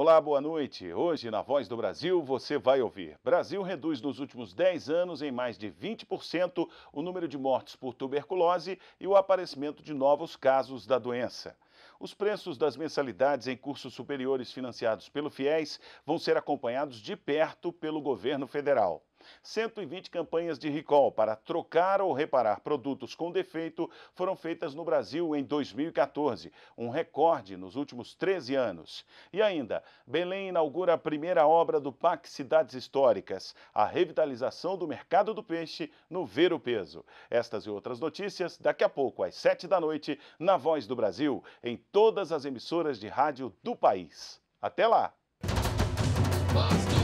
Olá, boa noite. Hoje, na Voz do Brasil, você vai ouvir. Brasil reduz nos últimos 10 anos em mais de 20% o número de mortes por tuberculose e o aparecimento de novos casos da doença. Os preços das mensalidades em cursos superiores financiados pelo FIES vão ser acompanhados de perto pelo governo federal. 120 campanhas de recall para trocar ou reparar produtos com defeito foram feitas no Brasil em 2014, um recorde nos últimos 13 anos. E ainda, Belém inaugura a primeira obra do PAC Cidades Históricas, a revitalização do mercado do peixe no Ver o Peso. Estas e outras notícias daqui a pouco, às 7 da noite, na Voz do Brasil, em todas as emissoras de rádio do país. Até lá! Basta.